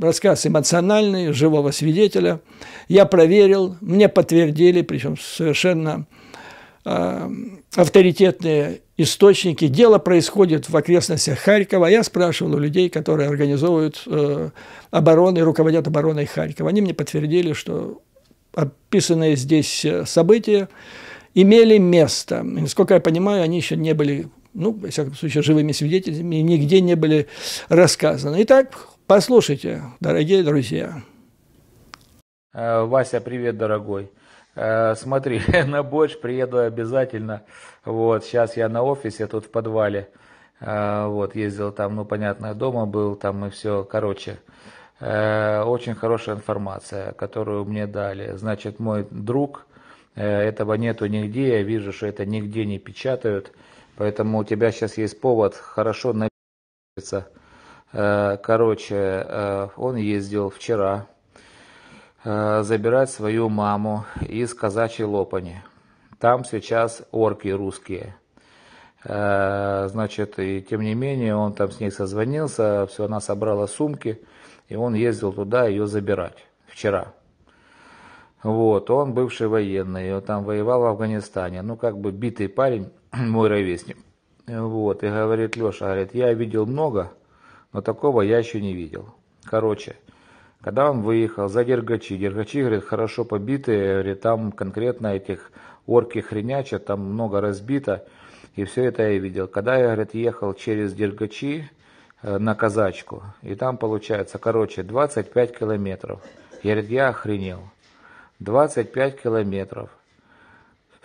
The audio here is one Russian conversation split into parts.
рассказ эмоциональный, живого свидетеля. Я проверил, мне подтвердили, причем совершенно э, авторитетные источники. Дело происходит в окрестностях Харькова. Я спрашивал у людей, которые организовывают э, оборону и руководят обороной Харькова. Они мне подтвердили, что описанные здесь э, события имели место. И, насколько я понимаю, они еще не были ну, во всяком случае, живыми свидетелями, нигде не были рассказаны. Итак, Послушайте, дорогие друзья. Э, Вася, привет, дорогой. Э, смотри, на борщ приеду обязательно. Вот, сейчас я на офисе, тут в подвале. Э, вот, ездил там, ну, понятно, дома был, там и все, короче. Очень хорошая информация, которую мне дали. Значит, мой друг, этого нету нигде, я вижу, что это нигде не печатают. Поэтому у тебя сейчас есть повод хорошо напиться Э, короче, э, он ездил вчера э, забирать свою маму из казачьей лопани. Там сейчас орки русские. Значит, и тем не менее, он там с ней созвонился, все, она собрала сумки, и он ездил туда ее забирать вчера. Вот, он бывший военный, он там воевал в Афганистане, ну, как бы битый парень, мой ровесник. Вот, и говорит, Леша, говорит, я видел много, но такого я еще не видел. Короче, когда он выехал, за Дергачи. Дергачи, говорит, хорошо побитые, говорит, там конкретно этих орки хренячат, там много разбито. И все это я видел. Когда я, говорит, ехал через Дергачи э, на Казачку, и там получается, короче, 25 километров. Я, говорит, я охренел. 25 километров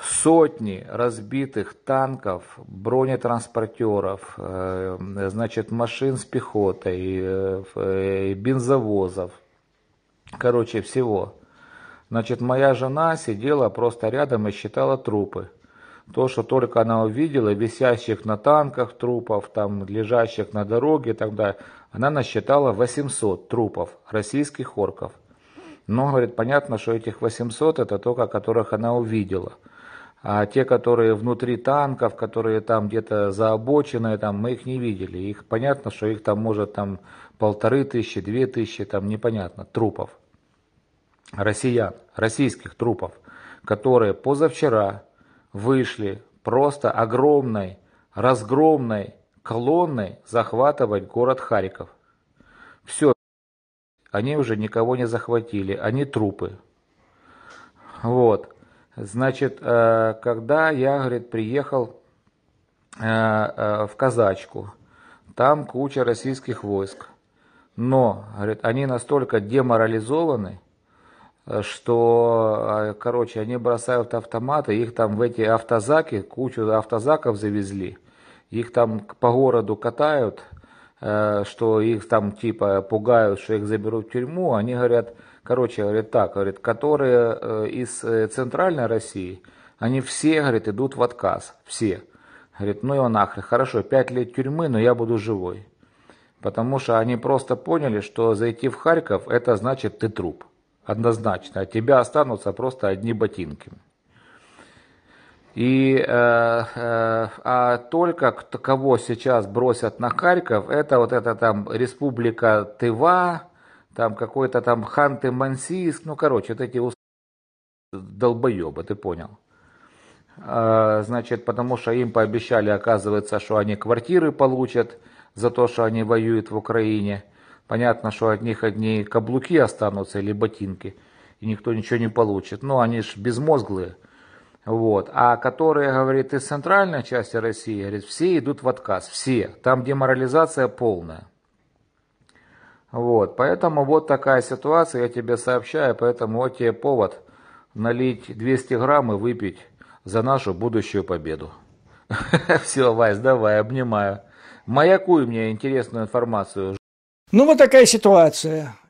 сотни разбитых танков, бронетранспортеров, э, значит, машин с пехотой, э, э, бензовозов, короче, всего. Значит, моя жена сидела просто рядом и считала трупы. То, что только она увидела, висящих на танках трупов, там, лежащих на дороге и так далее, она насчитала 800 трупов российских орков. Но, говорит, понятно, что этих 800 это только, которых она увидела – а те, которые внутри танков, которые там где-то за обочиной там, мы их не видели. Их понятно, что их там может там полторы тысячи, две тысячи, там непонятно, трупов. Россиян, российских трупов, которые позавчера вышли просто огромной, разгромной колонной захватывать город Харьков. Все, они уже никого не захватили, они трупы. Вот. Значит, э, когда я, говорит, приехал э, э, в Казачку, там куча российских войск. Но, говорит, они настолько деморализованы, что, короче, они бросают автоматы, их там в эти автозаки, кучу автозаков завезли, их там по городу катают, Э, что их там типа пугают, что их заберут в тюрьму, они говорят, короче, говорят так, говорят, которые э, из э, центральной России, они все, говорит, идут в отказ, все. Говорит, ну его нахрен, хорошо, пять лет тюрьмы, но я буду живой. Потому что они просто поняли, что зайти в Харьков, это значит ты труп. Однозначно, от тебя останутся просто одни ботинки. И э, э, а только кого сейчас бросят на Харьков, это вот эта там республика Тыва, там какой-то там Ханты-Мансийск, ну короче, вот эти ус... долбоебы, ты понял. Э, значит, потому что им пообещали, оказывается, что они квартиры получат за то, что они воюют в Украине. Понятно, что от них одни каблуки останутся или ботинки, и никто ничего не получит. Но ну, они ж безмозглые. Вот. А которые, говорит, из центральной части России, говорит, все идут в отказ, все. Там деморализация полная. Вот, поэтому вот такая ситуация, я тебе сообщаю, поэтому вот тебе повод налить 200 грамм и выпить за нашу будущую победу. Все, Вась, давай, обнимаю. Маякуй мне интересную информацию. Ну вот такая ситуация.